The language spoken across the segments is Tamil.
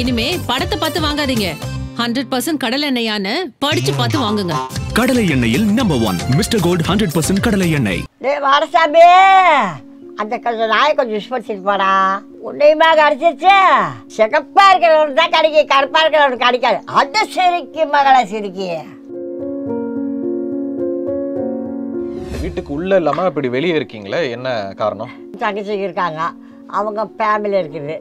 இனிமே படத்தை பார்த்து வாங்காதீங்க ஹண்ட்ரட் பர்சன்ட் கடலை எண்ணெயான படிச்சு பார்த்து வாங்குங்க கடலை எண்ணெயில் number one Mister Gold hundred percent கடலை எண்ணெய் டே வாரசாமி அந்த கொஞ்சம் நாயை கொஞ்சம் விஷ் பண்ணிருப்பாடா உன்னையுமா கடிச்சிருச்சு சிகப்பா இருக்கிறவன் தான் கிடைக்கி கருப்பா இருக்கிறவன் கிடைக்காது அது சிரிக்கு மகளை சிரிக்கி வீட்டுக்கு உள்ள இல்லாம இப்படி வெளியே இருக்கீங்களே என்ன காரணம் தங்கச்சி இருக்காங்க அவங்க ஃபேமிலி இருக்குது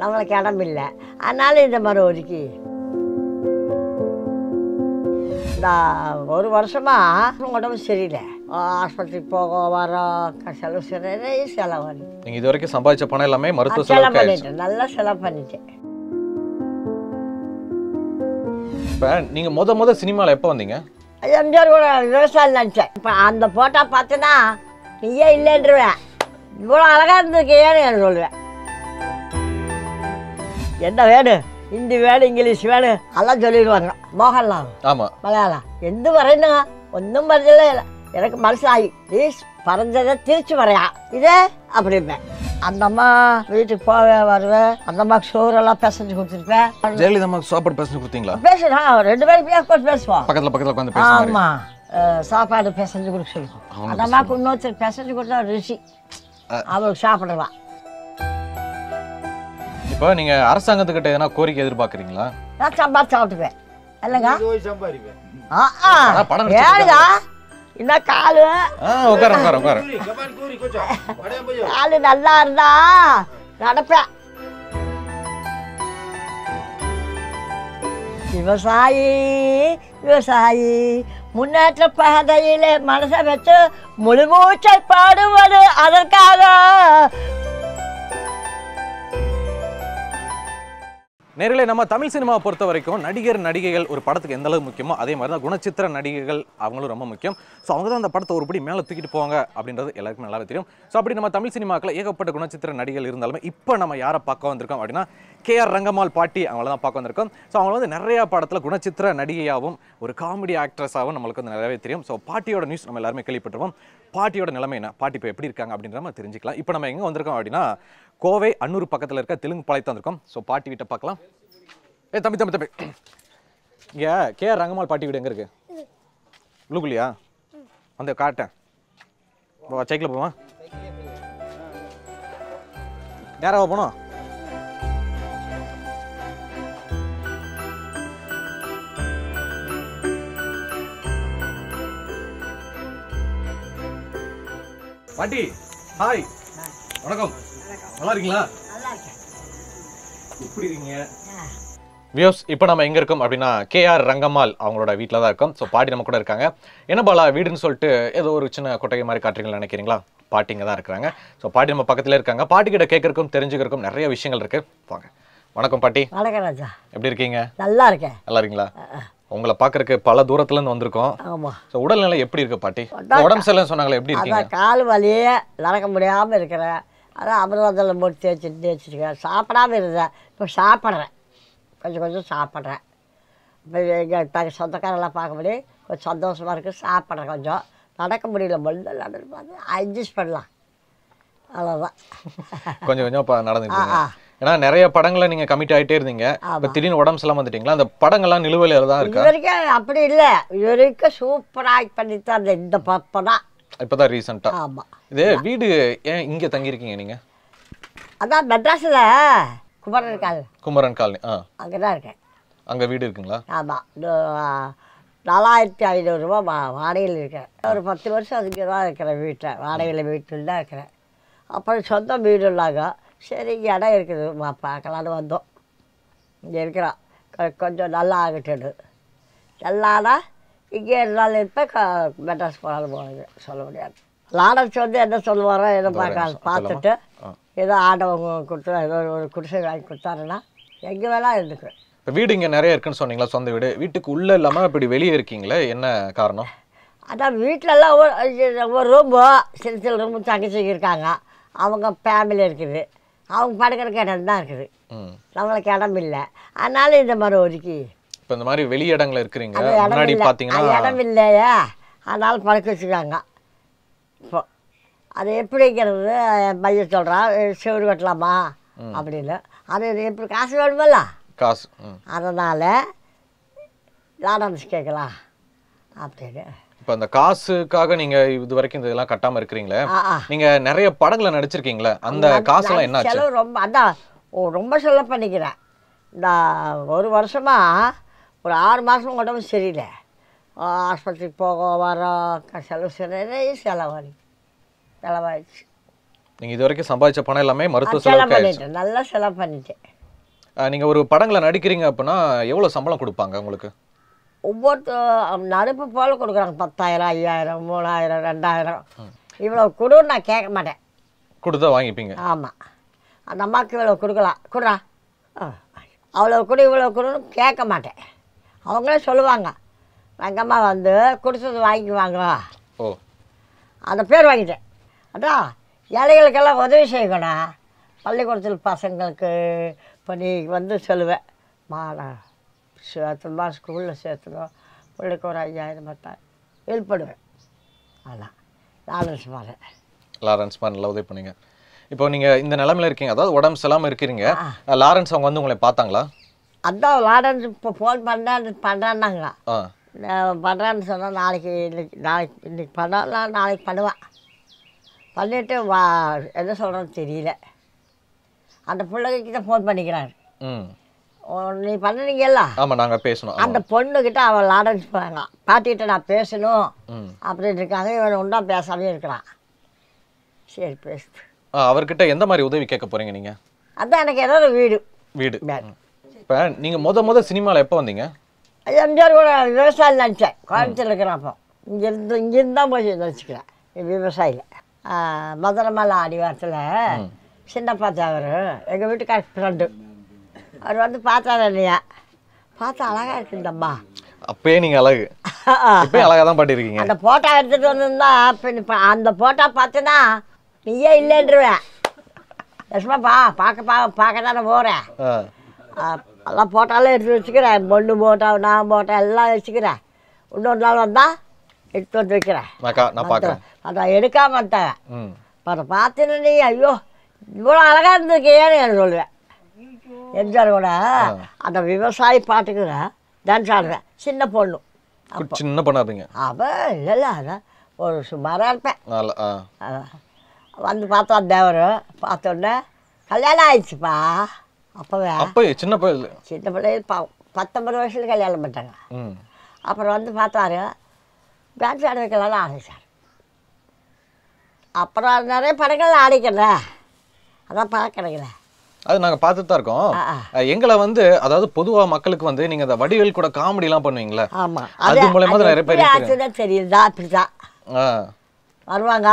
நம்மளுக்கு இடம் இல்லை அதனால் இந்த மாதிரி ஒதுக்கி நான் ஒரு வருஷமாக உடம்பு சரியில்லை ஆஸ்பத்திரிக்கு போக வர செலவு நிறைய செலவு நீங்கள் இது வரைக்கும் சம்பாதிச்ச பணம் எல்லாமே மருத்துவ செலவு பண்ணிட்டேன் நல்லா செலவு பண்ணிட்டேன் இப்போ நீங்கள் முத முத சினிமாவில் எப்போ வந்தீங்க எம்ஜிஆர் கூட விவசாயம் நினச்சேன் இப்போ அந்த ஃபோட்டோ பார்த்தேன்னா நீயே இல்லைன்றவேன் இவ்வளோ அழகாக இருந்திருக்கேன்னு சொல்லுவேன் என்ன வேணும் ஹிந்தி வேணும் இங்கிலீஷ் வேணும் எல்லாம் சொல்லிடுவாங்க மோகன்லால் ஆமாம் மலையாளம் எந்த வரையணுங்க ஒன்றும் வரதே இல்லை எனக்கு மனசாகி ப்ளீஸ் பறந்ததை திருச்சி வரையா இதே அப்படிப்பேன் அந்தம்மா வீட்டுக்கு போவேன் வருவேன் அந்த அம்மாவுக்கு சோறெல்லாம் பிசைஞ்சு கொடுத்துருப்பேன் ஜெயலலிதா சாப்பாடு பிசைஞ்சு கொடுத்தீங்களா பேசுனா ரெண்டு பேரும் உட்காந்து பேசுவோம் பக்கத்தில் பக்கத்தில் உட்காந்து ஆமாம் சாப்பாடு பேசஞ்சு கொடுக்க சொல்லுவோம் அந்த அம்மாவுக்கு இன்னொருத்தர் பேசஞ்சு கொடுத்தா ருசி அவளுக்கு சாப்பிடலாம் இப்போ நீங்க அரசாங்கத்துக்கிட்ட எதனா கோரிக்கை எதிர்பார்க்கறீங்களா நான் சாம்பார் சாப்பிட்டுவேன் இல்லைங்க படம் ஏழுங்க இந்த காலு உட்கார உட்கார உட்கார காலு நல்லா இருந்தா நடப்பேன் விவசாயி விவசாயி முன்னேற்ற பாதையிலே மனசை வச்சு முழுமூச்சை பாடுவது அதற்காக நேரில் நம்ம தமிழ் சினிமாவை பொறுத்த வரைக்கும் நடிகர் நடிகைகள் ஒரு படத்துக்கு எந்த முக்கியமோ அதே மாதிரி தான் குணச்சித்திர நடிகைகள் அவங்களும் ரொம்ப முக்கியம் ஸோ அவங்க தான் அந்த படத்தை ஒருபடி மேலே தூக்கிட்டு போவாங்க அப்படின்றது எல்லாருக்குமே நல்லாவே தெரியும் ஸோ அப்படி நம்ம தமிழ் சினிமாக்கில் ஏகப்பட்ட குணச்சித்திர நடிகள் இருந்தாலுமே இப்போ நம்ம யாரை பார்க்க வந்திருக்கோம் அப்படின்னா கே ஆர் ரங்கம்மாள் பாட்டி அவங்கள தான் பார்க்க வந்திருக்கோம் ஸோ அவங்கள வந்து நிறையா படத்தில் குணச்சித்திர நடிகையாகவும் ஒரு காமெடி ஆக்ட்ரஸாகவும் நம்மளுக்கு வந்து நிறையவே தெரியும் ஸோ பாட்டியோட நியூஸ் நம்ம எல்லாருமே கேள்விப்பட்டிருவோம் பாட்டியோட நிலைமை என்ன பாட்டி இப்போ எப்படி இருக்காங்க அப்படின்ற மாதிரி தெரிஞ்சுக்கலாம் இப்போ நம்ம எங்கே வந்திருக்கோம் அப்படின்னா கோவை அன்னூர் பக்கத்தில் இருக்க தெலுங்கு பாளையத்தான் இருக்கோம் ஸோ பாட்டி வீட்டை பார்க்கலாம் ஏ தம்பி தம்பி தம்பி இங்கே கே ஆர் ரங்கம்மாள் பாட்டி வீடு எங்கே இருக்குது உள்ளுக்குள்ளியா அந்த காட்டேன் சைக்கிளில் போவோம் நேராக போனோம் பாட்டி ஹாய் வணக்கம் நல்லா இருக்கீங்களா எப்படி இருக்கீங்க வியூஸ் இப்போ நம்ம எங்கே இருக்கோம் அப்படின்னா கேஆர் ரங்கம்மாள் அவங்களோட வீட்டில் தான் இருக்கோம் ஸோ பாட்டி நம்ம கூட இருக்காங்க என்ன பாலா வீடுன்னு சொல்லிட்டு ஏதோ ஒரு சின்ன கொட்டகை மாதிரி காட்டுறீங்களா நினைக்கிறீங்களா பாட்டிங்க தான் இருக்கிறாங்க ஸோ பாட்டி நம்ம பக்கத்தில் இருக்காங்க பாட்டிக்கிட்ட கேட்கறக்கும் தெரிஞ்சுக்கிறக்கும் நிறைய விஷயங்கள் இருக்கு வாங்க வணக்கம் பாட்டி வணக்கம் ராஜா எப்படி இருக்கீங்க நல்லா இருக்கேன் நல்லா இருக்கீங்களா உங்களை பாக்குறதுக்கு பல தூரத்துல இருந்து வந்திருக்கோம் உடல்நிலை எப்படி இருக்கு பாட்டி உடம்பு சரியில்லைன்னு சொன்னாங்களே எப்படி இருக்கீங்க கால் வலியே நடக்க முடியாம இருக்கிறேன் அதான் அமிர்தத்தில் போட்டு தேய்ச்சிட்டு தேய்ச்சிருக்கேன் சாப்பிடாம இருந்தேன் இப்போ சாப்பிட்றேன் கொஞ்சம் கொஞ்சம் சாப்பிட்றேன் இப்போ எங்கள் த சொந்தக்காரெல்லாம் பார்க்கபடி கொஞ்சம் சந்தோஷமாக இருக்குது சாப்பிட்றேன் கொஞ்சம் நடக்க முடியல மருந்து நடந்து பார்த்து அட்ஜஸ்ட் பண்ணலாம் அவ்வளோதான் கொஞ்சம் கொஞ்சம் இப்போ நடந்து ஏன்னா நிறைய படங்களை நீங்கள் கமிட் ஆகிட்டே இருந்தீங்க இப்போ திடீர்னு உடம்பு சலாம் வந்துட்டீங்களா அந்த படங்கள்லாம் நிலுவையில் தான் இருக்கு இது வரைக்கும் அப்படி இல்லை இது வரைக்கும் சூப்பராக பண்ணித்தான் இந்த தான் இப்போதான் ரீசெண்டா ஆமா இது வீடு ஏன் இங்க தங்கி இருக்கீங்க நீங்க அதான் மெட்ராஸ்ல குமரன் காலனி குமரன் காலனி ஆ அங்கே தான் இருக்கேன் அங்கே வீடு இருக்குங்களா ஆமாம் நாலாயிரத்தி ஐநூறுரூவா வா வாடகையில் இருக்கேன் ஒரு பத்து வருஷம் அதுக்கு தான் இருக்கிறேன் வீட்டில் வாடகையில் வீட்டில் தான் இருக்கிறேன் அப்புறம் சொந்த வீடு இல்லாங்க சரி இங்கே இடம் இருக்குது வா பார்க்கலான்னு வந்தோம் இங்கே இருக்கிறோம் கொஞ்சம் நல்லா ஆகட்டுன்னு நல்லானா இங்கே இருந்தாலும் இருப்பேன் க மெட்ராஸ் போனாலும் போகிறது சொல்ல முடியாது லாடர்ஸ் வந்து என்ன சொல்லுவாரோ எதை பார்க்க பார்த்துட்டு ஏதோ ஆடவங்க கொடுத்து ஏதோ ஒரு குடிசை வாங்கி கொடுத்தாருன்னா எங்கே வேணால் இருந்துக்குவேன் இப்போ வீடு இங்கே நிறைய இருக்குன்னு சொன்னீங்களா சொந்த வீடு வீட்டுக்கு உள்ளே இல்லாமல் இப்படி வெளியே இருக்கீங்களே என்ன காரணம் அதான் வீட்டிலலாம் ஒவ்வொரு ஒவ்வொரு ரூமும் சிறு சிறு ரூமு தங்கச்சி இருக்காங்க அவங்க ஃபேமிலி இருக்குது அவங்க படுக்கிறக்கு இடம் தான் இருக்குது நம்மளுக்கு இடம் இல்லை அதனால் இந்த மாதிரி ஒதுக்கி இப்போ இந்த மாதிரி வெளி இடங்கள்ல இருக்கிறீங்க முன்னாடி பார்த்தீங்கன்னா இடம் இல்லையா அதனால் பழக்க வச்சுக்காங்க இப்போ அது எப்படிங்கிறது என் பையன் சொல்கிறான் செவரு கட்டலாமா அப்படின்னு அது எப்படி காசு வேணுமில்ல காசு அதனால் லாடன்ஸ் கேட்கலாம் அப்படின்னு இப்போ அந்த காசுக்காக நீங்கள் இது வரைக்கும் இதெல்லாம் கட்டாமல் இருக்கிறீங்களே நீங்கள் நிறைய படங்களை நடிச்சிருக்கீங்களே அந்த காசுலாம் என்ன செலவு ரொம்ப அதான் ரொம்ப சொல்ல பண்ணிக்கிறேன் இந்த ஒரு வருஷமாக ஒரு ஆறு மாதம் உடம்பு சரியில்லை ஆஸ்பத்திரிக்கு போக வர செலவு நிறைய செலவாடி செலவாயிடுச்சு நீங்கள் இது வரைக்கும் சம்பாதிச்ச பணம் எல்லாமே மருத்துவ செலவு பண்ணிட்டேன் நல்லா செலவு பண்ணிட்டேன் நீங்கள் ஒரு படங்களை நடிக்கிறீங்க அப்படின்னா எவ்வளோ சம்பளம் கொடுப்பாங்க உங்களுக்கு ஒவ்வொருத்த நறுப்பு போல கொடுக்குறாங்க பத்தாயிரம் ஐயாயிரம் மூணாயிரம் ரெண்டாயிரம் இவ்வளோ கொடுன்னு நான் கேட்க மாட்டேன் கொடுத்தா வாங்கிப்பீங்க ஆமாம் அந்த அம்மாவுக்கு இவ்வளோ கொடுக்கலாம் கொடுறா அவ்வளோ கொடு இவ்வளோ கொடுன்னு கேட்க மாட்டேன் அவங்களே சொல்லுவாங்க எங்கம்மா வந்து குடிச்சது வாங்கிக்குவாங்க ஓ அந்த பேர் வாங்கிட்டேன் அதான் ஏழைகளுக்கெல்லாம் உதவி செய்யணும் பள்ளிக்கூடத்தில் பசங்களுக்கு பண்ணி வந்து சொல்லுவேன் மாடா சேர்த்துமா ஸ்கூலில் சேர்த்துணும் பிள்ளைக்கு ஒரு ஐயாயிரம் பத்தாயிரம் ஹெல்ப்படுவேன் அதான் லாரன்ஸ் மாதிரி லாரன்ஸ் நல்லா உதவி பண்ணுங்க இப்போ நீங்கள் இந்த நிலமையில் இருக்கீங்க அதாவது உடம்பு செல்லாமல் இருக்கிறீங்க லாரன்ஸ் அவங்க வந்து உங்களை பார்த்தாங்களா அதான் வாடன்னு இப்போ ஃபோன் பண்ணுறான்னு பண்ணுறான்னாங்க பண்ணுறான்னு சொன்னால் நாளைக்கு இன்னைக்கு நாளைக்கு இன்னைக்கு பண்ணலாம் நாளைக்கு பண்ணுவேன் பண்ணிவிட்டு வா என்ன சொல்கிறோன்னு தெரியல அந்த பிள்ளைகிட்ட ஃபோன் பண்ணிக்கிறாரு நீ பண்ணீங்கல்ல ஆமாம் நாங்கள் பேசணும் அந்த பொண்ணுக்கிட்ட அவன் லாடன்ஸ் போகிறாங்க பாட்டிகிட்ட நான் பேசணும் அப்படின்னு இருக்காங்க இவன் ஒன்றா பேசாமே இருக்கிறான் சரி பேசு அவர்கிட்ட எந்த மாதிரி உதவி கேட்க போகிறீங்க நீங்கள் அதான் எனக்கு ஏதாவது வீடு வீடு இப்போ நீங்கள் மொத மொதல் சினிமாவில் எப்போ வந்தீங்க எம்ஜிஆர் கூட விவசாயி நினச்சேன் கோயம்புத்தூர் இருக்கிறேன் அப்போ இங்கேருந்து இங்கேருந்து தான் போய் நினச்சிக்கிறேன் விவசாயியில் மதுரமலை அடிவாரத்தில் சின்னப்பா தேவர் எங்கள் வீட்டுக்கார ஃப்ரெண்டு அவர் வந்து பார்த்தாரு இல்லையா பார்த்தா அழகாக இருக்குந்தம்மா அப்பயே நீங்கள் அழகு இப்போ அழகாக தான் பாட்டிருக்கீங்க அந்த ஃபோட்டோ எடுத்துகிட்டு வந்திருந்தா இப்போ அந்த ஃபோட்டோ பார்த்தனா நீயே இல்லைன்றவேன் லட்சுமாப்பா பார்க்க பா பார்க்க தானே போகிறேன் எல்லாம் போட்டாலும் எடுத்து வச்சுக்கிறேன் பொண்ணு போட்டா நான் போட்டா எல்லாம் வச்சுக்கிறேன் இன்னொரு நாள் வந்தால் எடுத்து வந்து வைக்கிறேன் அதை எடுக்காம மாட்டேன் அதை பார்த்தீங்கன்னா நீ ஐயோ இவ்வளோ அழகாக இருந்திருக்கியேன்னு சொல்லுவேன் எம்ஜிஆர் கூட அந்த விவசாயி பாட்டுக்குற டான்ஸ் ஆடுறேன் சின்ன பொண்ணு சின்ன பொண்ணாருங்க அவன் இல்லை அதான் ஒரு சுமாராக இருப்பேன் வந்து பார்த்தா தேவர் பார்த்தோன்னே கல்யாணம் ஆயிடுச்சுப்பா அப்போவே அப்போ சின்ன பிள்ளை சின்ன பிள்ளைய பா பத்தொம்பது வயசில் கல்யாணம் பண்ணிட்டாங்க அப்புறம் வந்து பார்த்தாரு டான்ஸ் ஆட வைக்கலாம் அப்புறம் நிறைய படங்கள் ஆடிக்கிறேன் அதான் பார்க்குறீங்களே அது நாங்கள் பார்த்துட்டு தான் இருக்கோம் எங்களை வந்து அதாவது பொதுவாக மக்களுக்கு வந்து நீங்கள் அந்த வடிவில் கூட காமெடிலாம் பண்ணுவீங்களா ஆமாம் அது மூலயமா நிறைய பேர் தெரியுதா அப்படிதான் வருவாங்க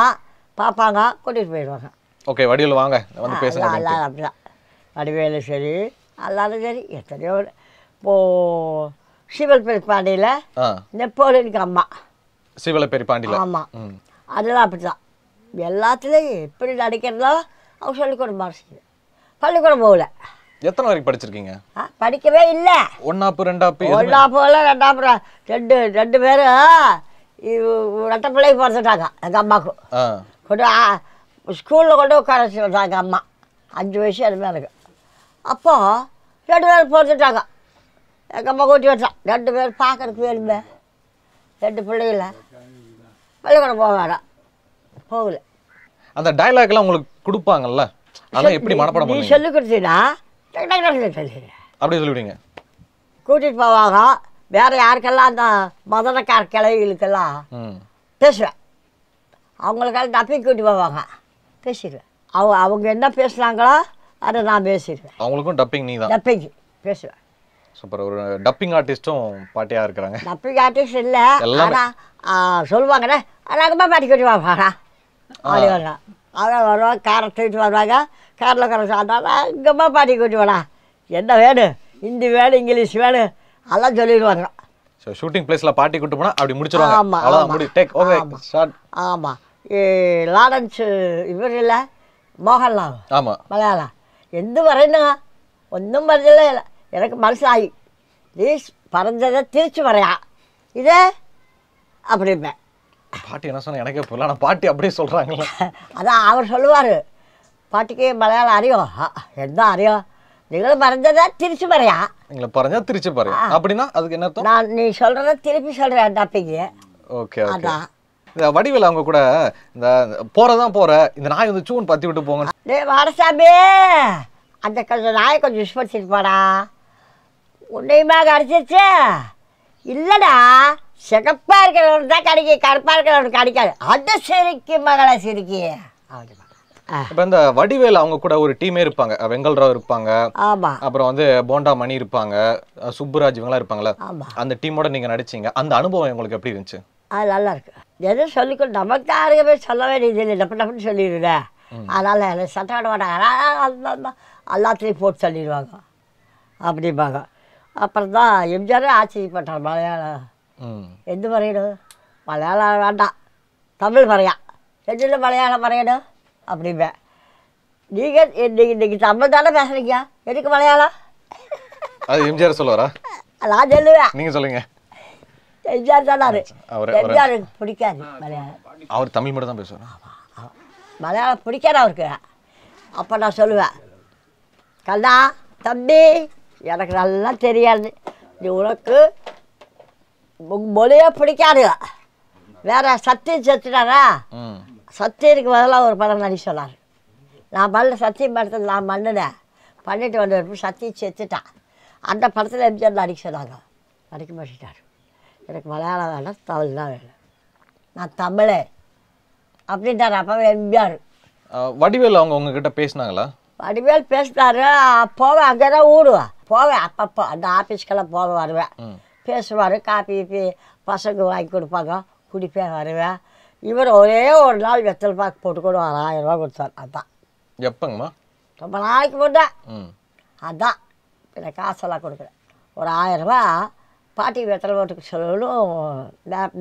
பார்ப்பாங்க கூட்டிகிட்டு போயிடுவாங்க ஓகே வடிவேல் வாங்க வந்து பேசுங்க அப்படிதான் அடிவேலு சரி எல்லாரும் சரி எத்தனையோ இப்போ சிவல் பெருப்பாண்டியில் நெப்போலியனுக்கு அம்மா சிவல பெருப்பாண்டியில் ஆமா அதெல்லாம் அப்படிதான் எல்லாத்துலேயும் எப்படி நடிக்கிறதோ அவங்க சொல்லிக் மாசு பள்ளிக்கூடம் போகல எத்தனை வரைக்கும் படிச்சிருக்கீங்க படிக்கவே இல்லை ஒன்னாப்பு ரெண்டாப்பு ஒன்னாப்பு இல்லை ரெண்டாப்பு ரெண்டு ரெண்டு பேரும் ரெட்ட பிள்ளை பிறந்துட்டாங்க எங்கள் அம்மாவுக்கு கொண்டு ஸ்கூலில் கொண்டு உட்கார வச்சுருந்தாங்க அம்மா அஞ்சு வயசு அது மேலே அப்போ ரெண்டு பேர் பொறுத்துட்டாங்க எங்கள் அம்மா கூட்டி வச்சான் ரெண்டு பேர் பார்க்குறதுக்கு வேணுமே ரெண்டு பிள்ளைகள பள்ளிக்கூடம் போக வேணாம் போகல அந்த டைலாக்லாம் உங்களுக்கு கொடுப்பாங்கல்ல அதான் எப்படி மனப்படம் நீ சொல்லி கொடுத்தீங்கன்னா அப்படி சொல்லிவிடுங்க கூட்டிகிட்டு போவாங்க வேற யாருக்கெல்லாம் அந்த மதனக்கார கிளைகளுக்கெல்லாம் பேசுவேன் அவங்களுக்கெல்லாம் தப்பி கூட்டி போவாங்க பேசிடுவேன் அவங்க அவங்க என்ன பேசுனாங்களோ அதை நான் பேசிடுவேன் அவங்களுக்கும் டப்பிங் நீ தான் டப்பிங் பேசுவேன் சூப்பர் ஒரு டப்பிங் ஆர்டிஸ்ட்டும் பாட்டியாக இருக்கிறாங்க டப்பிங் ஆர்டிஸ்ட் இல்லை ஆனால் சொல்லுவாங்கண்ணே அழகமாக பாட்டி கொண்டு வாங்கடா அப்படி வரலாம் அவன் வருவாங்க காரை தூக்கிட்டு வருவாங்க காரில் கரை சாப்பிட்டாங்க அங்கம்மா பாட்டி கொண்டு வாடா என்ன வேணும் ஹிந்தி வேணும் இங்கிலீஷ் வேணும் அதெல்லாம் சொல்லிடுவாங்க ஸோ ஷூட்டிங் பிளேஸில் பாட்டி கூட்டு போனால் அப்படி முடிச்சிருவாங்க ஆமாம் முடி டேக் ஓகே ஸ்டார்ட் ஆமாம் லாரன்ஸு இவர் இல்லை மோகன்லால் ஆமாம் மலையாளம் എന്ത് ஒன்றும் ഒന്നും പറഞ്ഞില്ല எனக்கு മനസ്സിലായി നീ പറഞ്ഞത് തിരിച്ചു வரையா இதே அப்படிம்பேன் பாட்டி என்ன சொன்ன எனக்கே புரியல பாட்டி அப்படியே சொல்கிறாங்களே அதான் அவர் சொல்லுவார் பாட்டிக்கு மலையாளம் அறியும் என்ன அறியும் நீங்கள் மறைஞ்சதா திருச்சி பறையா நீங்களை பறஞ்சா திருச்சி பறையா அப்படின்னா அதுக்கு என்ன நான் நீ சொல்கிறத திருப்பி சொல்கிறேன் டாப்பிங்க ஓகே அதான் இந்த வடிவில் அவங்க கூட இந்த போறதான் போற இந்த நாய் வந்து சூன் பத்தி விட்டு போங்க டே அந்த கொஞ்சம் நாயை கொஞ்சம் விஷ் படிச்சிருப்பாடா உன்னையுமா கரைச்சிருச்சு இல்லைடா சிகப்பா இருக்கிறவனு தான் கிடைக்கும் கருப்பா இருக்கிறவனு கிடைக்காது அது சிரிக்கு மகளை சிரிக்கி அவ்வளோ இப்போ இந்த வடிவேல் அவங்க கூட ஒரு டீமே இருப்பாங்க வெங்கல்ராவ் இருப்பாங்க அப்புறம் வந்து போண்டா மணி இருப்பாங்க சுப்புராஜ் இவங்களாம் இருப்பாங்களா அந்த டீமோட நீங்க நடிச்சீங்க அந்த அனுபவம் உங்களுக்கு எப்படி இருந்துச்சு அது நல்லா இருக்கு எதுவும் சொல்லிக்கொள் நமக்கு போய் சொல்ல வேண்டியது இல்லை டப்பு டப்புன்னு சொல்லிடுற அதனால் எனக்கு சட்டை விட மாட்டாங்க எல்லாத்துலேயும் போட்டு சொல்லிடுவாங்க அப்படிம்பாங்க அப்புறம் தான் எம்ஜிஆரே ஆச்சரியப்பட்டார் மலையாளம் எந்த வரையணும் மலையாளம் வேண்டாம் தமிழ் வரையா எதில் மலையாளம் வரையணும் அப்படிம்பேன் நீங்கள் இன்னைக்கு இன்றைக்கி தமிழ் தானே பேசுகிறீங்க எதுக்கு மலையாளம் அது எம்ஜிஆர் சொல்லுவாரா நான் சொல்லுவேன் நீங்கள் சொல்லுங்கள் எம்ஜிஆர் சொன்னார் எம்ஜிஆர் பிடிக்காது மலையாளம் அவர் தமிழ் மட்டும் தான் பேசுவார் மலையாளம் பிடிக்காது அவருக்கு அப்போ நான் சொல்லுவேன் கண்ணா தம்பி எனக்கு நல்லா தெரியாது நீ உனக்கு மொழியே பிடிக்காது வேற சத்தியம் செத்துட்டாரா சத்தியருக்கு பதிலாக ஒரு படம் நடி சொன்னார் நான் பண்ண சத்தியம் படத்தில் நான் பண்ணினேன் பண்ணிட்டு வந்தவருப்பு சத்தியம் செத்துட்டான் அந்த படத்தில் எம்ஜிஆர் நடிக்க சொன்னாங்க நடிக்க மாட்டேட்டார் எனக்கு மலையாளம் வேணாம் தமிழ் தான் வேணும் நான் தமிழே அப்படின்ட்டார் அப்பா எம்ஜிஆர் வடிவேல் அவங்க உங்ககிட்ட பேசினாங்களா வடிவேல் பேசினாரு போவேன் அங்கே தான் ஊடுவேன் போவேன் அப்பப்போ அந்த ஆஃபீஸ்க்கெல்லாம் போக வருவேன் பேசுவார் காப்பி கீப்பி பசங்க வாங்கி கொடுப்பாங்க குடிப்பேன் வருவேன் இவர் ஒரே ஒரு நாள் வெத்தல் பாக்கு போட்டு கூட ஆயிரம் ரூபா கொடுத்தார் அதான் எப்போங்கம்மா ரொம்ப நாளைக்கு போட்டேன் அதான் எனக்கு காசெல்லாம் கொடுக்குறேன் ஒரு ஆயிரம் ரூபா பாட்டி வெத்தல் ஓட்டுக்கு சொல்லும்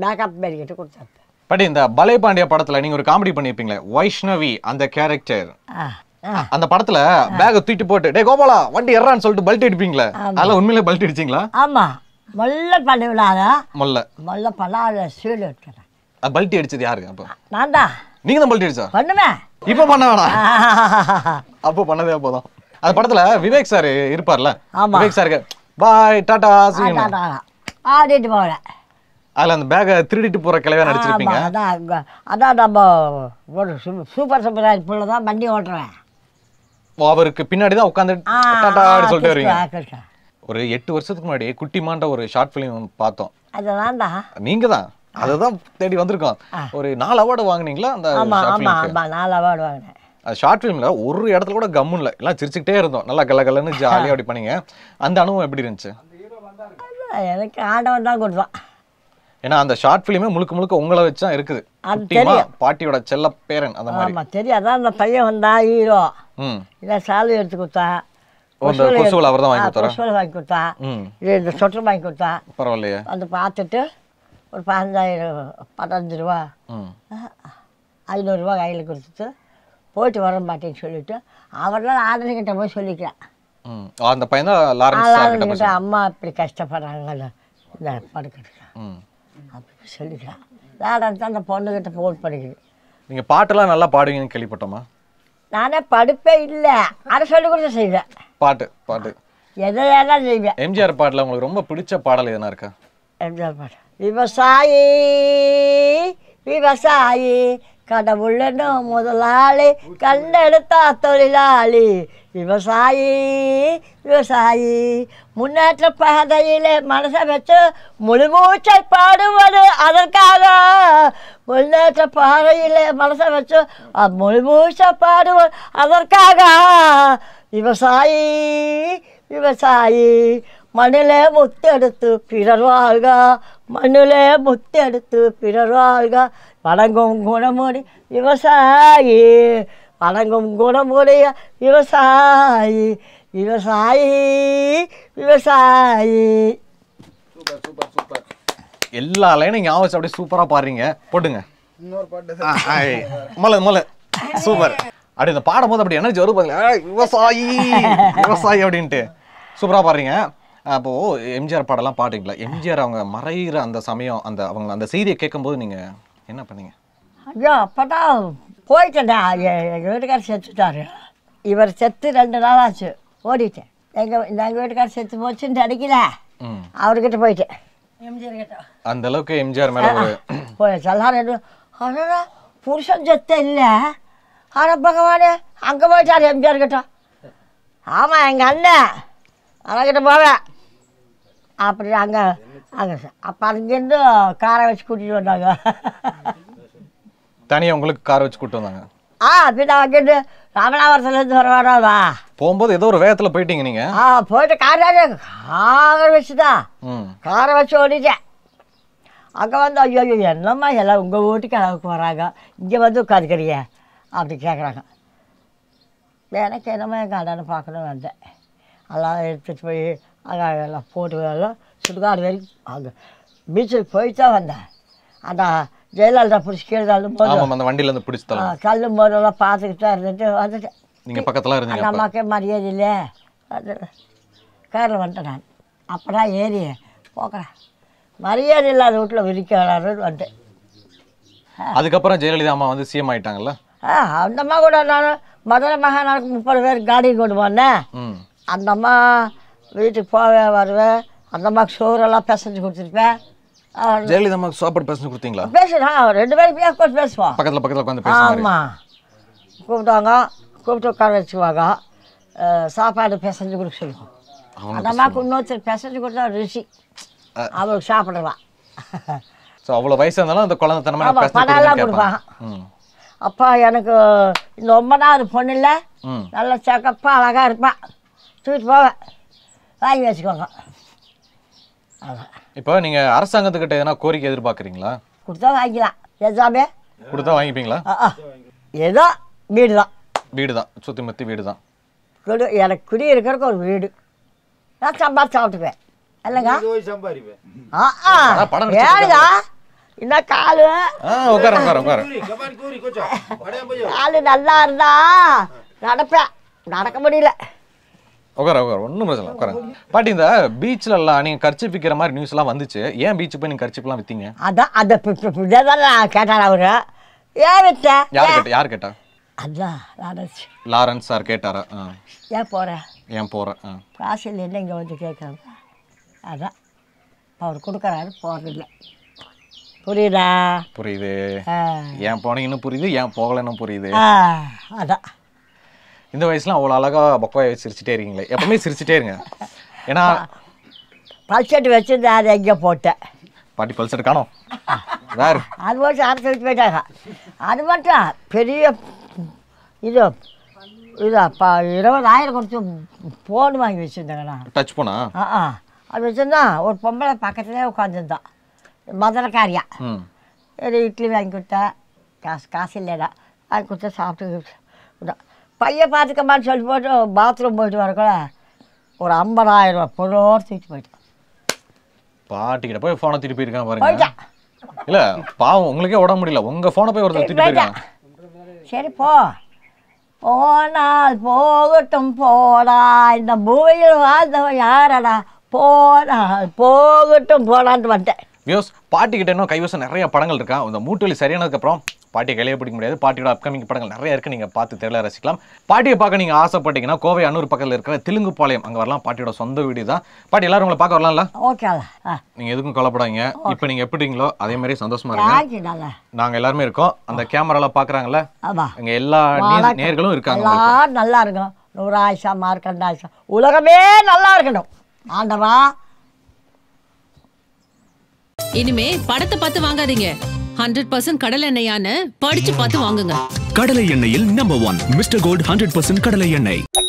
பேக்கப் பேரிக்கிட்டு கொடுத்தாங்க பட் இந்த பலே பாண்டியா படத்துல நீங்க ஒரு காமெடி பண்ணிருப்பீங்களே வைஷ்ணவி அந்த கேரக்டர் அந்த படத்துல பேக தூட்டி போட்டு டே கோபாலா வண்டி எறான்னு சொல்லிட்டு பல்ட் அடிப்பீங்களா அதனால உண்மையிலே பல்ட் அடிச்சீங்களா ஆமா மொல்ல பண்ணவிடாத மொல்ல மொல்ல பண்ணாத சீடு எடுக்கிறேன் பல்ட்டி அடிச்சது யாருங்க அப்போ நான் தான் நீங்க தான் பல்ட் அடிச்சா பண்ணுமே இப்போ பண்ண வேணாம் அப்போ பண்ணதே போதும் அந்த படத்துல விவேக் சார் இருப்பார்ல விவேக் சாருக்கு பாய் டாடா ஆடிட்டு போகிறேன் அதில் அந்த பேக்கை திருடிட்டு போகிற கிளவியாக நடிச்சிருப்பீங்க அதான் அதான் நம்ம ஒரு சூப்பர் சூப்பர் பிள்ளை தான் வண்டி ஓட்டுறேன் அவருக்கு பின்னாடி தான் உட்காந்து டாட்டான்னு சொல்லிட்டு வருவீங்க ஒரு எட்டு வருஷத்துக்கு முன்னாடி குட்டிமான்ற ஒரு ஷார்ட் ஃபிலிம் பார்த்தோம் அதுதான் தான் நீங்கள் தான் அதை தான் தேடி வந்திருக்கோம் ஒரு நாலு அவார்டு வாங்கினீங்களா அந்த நாலு அவார்டு வாங்கினேன் ஷார்ட் ஃபிலிமில் ஒரு இடத்துல கூட கம்மு இல்லை எல்லாம் சிரிச்சுக்கிட்டே இருந்தோம் நல்லா கல்ல கலன்னு ஜாலியாக அப்படி பண்ணிங்க அந்த அனுபவம் எப்படி இருந்துச்சு எனக்கு ஆண்டவன் தான் கொடுத்தான் ஏன்னா அந்த ஷார்ட் ஃபிலிமே முழுக்க முழுக்க உங்களை வச்சா இருக்குது பாட்டியோட செல்ல பேரன் அந்த மாதிரி தெரியாதான் அந்த பையன் வந்தா ஹீரோ இல்லை சாலை எடுத்து கொடுத்தா தான் வாங்கி வாங்கி கொடுத்தா வாங்கி கொடுத்தா அந்த பார்த்துட்டு ஒரு பதினஞ்சாயிரம் பதினஞ்சு ரூபா ஐநூறுரூவா கையில் கொடுத்துட்டு போயிட்டு வர மாட்டேன்னு சொல்லிட்டு அவர்லாம் கிட்ட போய் சொல்லிக்கிறேன் அந்த பையன் அம்மா இப்படி கஷ்டப்படுறாங்க இந்த படுக்கிறேன் அப்படி சொல்லிக்கிறான் லாரன்ஸ் அந்த பொண்ணுக்கிட்ட ஃபோன் பண்ணிக்குது நீங்கள் பாட்டெல்லாம் நல்லா பாடுவீங்கன்னு கேள்விப்பட்டோமா நானே படிப்பே இல்லை அதை சொல்லி கொடுத்து செய்வேன் பாட்டு பாட்டு எதையெல்லாம் செய்வேன் எம்ஜிஆர் பாட்டில் உங்களுக்கு ரொம்ப பிடிச்ச பாடல் எதுனா இருக்கா எம்ஜிஆர் பாட்டு விவசாயி விவசாயி கடவுள்னு முதலாளி கண்டெடுத்தா தொழிலாளி விவசாயி விவசாயி முன்னேற்ற பாதையிலே மனசை வச்சு முழுமூச்சை பாடுவது அதற்காக முன்னேற்ற பாதையிலே மனசை வச்சு முழுமூச்சை பாடுவது அதற்காக விவசாயி விவசாயி மண்ணிலே முத்தெடுத்து பிறர் வாழ்க மண்ணிலே முத்தெடுத்து பிறர் வாழ்க பழங்கும் குணமுடி விவசாயி பழங்கும் குணமுடைய விவசாயி விவசாயி விவசாயி சூப்பர் சூப்பர் சூப்பர் எல்லா லைனும் ஞாபகம் அப்படியே சூப்பராக பாடுறீங்க போட்டுங்க இன்னொரு பாட்டு மலை மலை சூப்பர் அப்படி இந்த பாடும் போது அப்படி எனர்ஜி வரும் பாருங்க விவசாயி விவசாயி அப்படின்ட்டு சூப்பராக பாடுறீங்க அப்போது எம்ஜிஆர் பாடலாம் பாட்டுங்களா எம்ஜிஆர் அவங்க மறைகிற அந்த சமயம் அந்த அவங்க அந்த செய்தியை கேட்கும்போது நீங்கள் என்ன பண்ணீங்க ஐயோ அப்போ தான் போயிட்டேன்டா எங்கள் வீட்டுக்காரர் செத்துட்டாரு இவர் செத்து ரெண்டு நாள் ஆச்சு ஓடிட்டேன் இந்த எங்கள் வீட்டுக்காரர் செத்து போச்சுன்னு அடிக்கல அவர்கிட்ட போயிட்டேன் எம்ஜிஆர் கிட்ட அந்த அளவுக்கு எம்ஜிஆர் மேலே போயாச்சு எல்லாரும் புருஷன் செத்து இல்லை ஆனால் பகவானே அங்கே போயிட்டார் எம்ஜிஆர் கிட்ட ஆமாம் எங்கள் அண்ணன் அவங்கிட்ட போவேன் அப்படி அங்கே அங்கே அப்போ அங்கேருந்து காரை வச்சு கூட்டிகிட்டு வந்தாங்க தனியாக உங்களுக்கு காரை வச்சு கூப்பிட்டு வந்தாங்க ஆ பின்ன அங்கேருந்து ராமநாதபுரத்துலேருந்து வரவாடாவா போகும்போது ஏதோ ஒரு வேகத்தில் போயிட்டீங்க நீங்கள் ஆ போயிட்டு காராக காரை வச்சு தான் காரை வச்சு ஓடிட்டேன் அங்கே வந்து ஐயோ என்னம்மா எல்லாம் உங்கள் வீட்டுக்கு அளவுக்கு வராங்க இங்கே வந்து உட்காந்துக்கிறிய அப்படி கேட்குறாங்க எனக்கு என்னமோ எங்கள் அண்ணனை பார்க்கணும் வந்தேன் எல்லாம் எடுத்துகிட்டு போய் எல்லாம் போட்டு எல்லாம் சுடுகாடு வரைக்கும் அங்கே பீச்சுக்கு போய் தான் வந்தேன் அந்த ஜெயலலிதா பிடிச்சி கீழே தள்ளும் போது அந்த இருந்து பிடிச்சி தள்ளும் போதெல்லாம் பார்த்துக்கிட்டு தான் இருந்துட்டு வந்துட்டேன் நீங்கள் பக்கத்தில் இருந்தீங்க அம்மாக்கே மரியாதை இல்லையே அது காரில் வந்துட்டேன் நான் அப்போ தான் ஏறி போக்குறேன் மரியாதை இல்லாத வீட்டில் விரிக்கிறாருன்னு வந்துட்டேன் அதுக்கப்புறம் ஜெயலலிதா அம்மா வந்து சிஎம் ஆகிட்டாங்கல்ல ஆ அந்த அம்மா கூட நான் முதல்ல மகா நாளுக்கு முப்பது பேர் காடி கொண்டு போனேன் அந்த அம்மா வீட்டுக்கு போவேன் வருவேன் அந்த அம்மாவுக்கு சோறெல்லாம் பேசஞ்சு கொடுத்துருப்பேன் ஜெயலலிதா அம்மாவுக்கு சாப்பாடு பேசஞ்சு கொடுத்தீங்களா பேசுகிறேன் ரெண்டு பேரும் பேச பேசுவோம் பக்கத்தில் பக்கத்தில் உட்காந்து ஆமாம் கூப்பிடுவாங்க கூப்பிட்டு உட்கார வச்சுக்குவாங்க சாப்பாடு பேசஞ்சு கொடுக்க சொல்லுவோம் அந்த அம்மாவுக்கு இன்னொருத்தர் பேசஞ்சு கொடுத்தா ரிஷி அவளுக்கு சாப்பிடலாம் ஸோ அவ்வளோ வயசு இருந்தாலும் அந்த குழந்தை தனமாக பணம்லாம் கொடுப்பாங்க அப்பா எனக்கு இந்த ஒன்பதாவது பொண்ணு இல்லை நல்லா செக்கப்பாக அழகாக இருப்பான் தூக்கிட்டு போவேன் வாங்கி வச்சுக்கோங்க அதான் இப்போ நீங்கள் அரசாங்கத்துக்கிட்ட எதனா கோரிக்கை எதிர்பார்க்குறீங்களா கொடுத்தா வாங்கிக்கலாம் எதாமே கொடுத்தா வாங்கிப்பீங்களா ஏதோ வீடு தான் வீடு தான் சுத்தி முற்றி வீடு தான் எனக்கு குடி இருக்கிறதுக்கு ஒரு வீடு நான் சம்பாதி சாப்பிட்டுப்பேன் இல்லைங்க ஆ ஆ ஏழுங்க காலு உட்கார உட்கார உட்கார காலு நல்லா இருந்தா நடப்பேன் நடக்க முடியல உட்கார உட்கார ஒன்றும் பிரச்சனை உட்காரங்க பாட்டி இந்த பீச்லலாம் நீங்கள் கர்ச்சி விற்கிற மாதிரி நியூஸ்லாம் வந்துச்சு ஏன் பீச்சு போய் நீங்கள் கர்ச்சிப்லாம் விற்றீங்க அதான் அதை கேட்டார் அவர் ஏன் விற்ற யார் கேட்டா யார் கேட்டா அதான் லாரன்ஸ் லாரன்ஸ் சார் கேட்டாரா ஏன் போகிறேன் ஏன் போகிறேன் காசு இல்லைன்னு இங்கே வந்து கேட்குறாங்க அதான் அவர் கொடுக்குறாரு போகிறதில்லை புரியுதா புரியுது ஏன் போனீங்கன்னு புரியுது ஏன் போகலைன்னு புரியுது அதான் இந்த வயசுல அவ்வளோ அழகாக பக்கோய சிரிச்சுட்டே இருக்கீங்களே எப்பவுமே சிரிச்சுட்டே இருங்க ஏன்னா பல்செட் வச்சுருந்தா அதை எங்கே போட்டேன் பாட்டி பல்செட் காணும் வேறு அது மட்டும் அரசு போயிட்டாங்க அது மட்டும் பெரிய இது இது அப்போ இருபதாயிரம் கொடுத்து ஃபோன் வாங்கி வச்சுருந்தேங்கண்ணா டச் போனா ஆ ஆ அது வச்சுருந்தா ஒரு பொம்பளை பக்கத்துலேயே உட்காந்துருந்தான் மதுரைக்காரியா சரி இட்லி வாங்கி கொடுத்தேன் காசு காசு இல்லைடா வாங்கி கொடுத்தா சாப்பிட்டு பையன் பார்த்துக்கம்மான்னு சொல்லி போட்டு பாத்ரூம் போயிட்டு வரக்குள்ள ஒரு ஐம்பதாயிரம் ரூபா பொருளோடு தூக்கிட்டு போயிட்டான் பாட்டிக்கிட்ட போய் ஃபோனை திருப்பி இருக்கான் பாருங்க இல்லை பாவம் உங்களுக்கே உட முடியல உங்கள் ஃபோனை போய் ஒரு திருப்பி போயிருக்கான் சரி போ போனால் போகட்டும் போடா இந்த பூமியில் வாழ்ந்தவன் யாரடா போனால் போகட்டும் போடான்னு வந்துட்டேன் வியோஸ் பாட்டிக்கிட்ட இன்னும் கைவசம் நிறைய படங்கள் இருக்கான் இந்த மூட்டுவலி சரியானதுக்கப்புறம் பாட்டியை கையிலே பிடிக்க முடியாது பாட்டியோட அப்கமிங் படங்கள் நிறைய இருக்குது நீங்கள் பார்த்து தெரியல ரசிக்கலாம் பாட்டியை பார்க்க நீங்கள் ஆசைப்பட்டீங்கன்னா கோவை அன்னூர் பக்கத்தில் இருக்கிற பாளையம் அங்கே வரலாம் பாட்டியோட சொந்த வீடு தான் பாட்டி எல்லாரும் உங்களை பார்க்க வரலாம்ல ஓகே நீங்கள் எதுக்கும் கொலப்படாங்க இப்போ நீங்கள் எப்படிங்களோ அதே மாதிரி சந்தோஷமா இருங்க நாங்கள் எல்லாருமே இருக்கோம் அந்த கேமரால பார்க்குறாங்கல்ல அங்க எல்லா நேர்களும் இருக்காங்க நல்லா இருக்கும் நூறு ஆயிஷா மார்க்கண்ட ஆயிஷா உலகமே நல்லா இருக்கணும் ஆண்டவா இனிமே படத்தை பார்த்து வாங்காதீங்க ஹண்ட்ரட் பர்சன்ட் கடல எண்ணெயான படிச்சு பார்த்து வாங்குங்க கடலை எண்ணெயில் number one Mister Gold hundred percent கடலை எண்ணெய்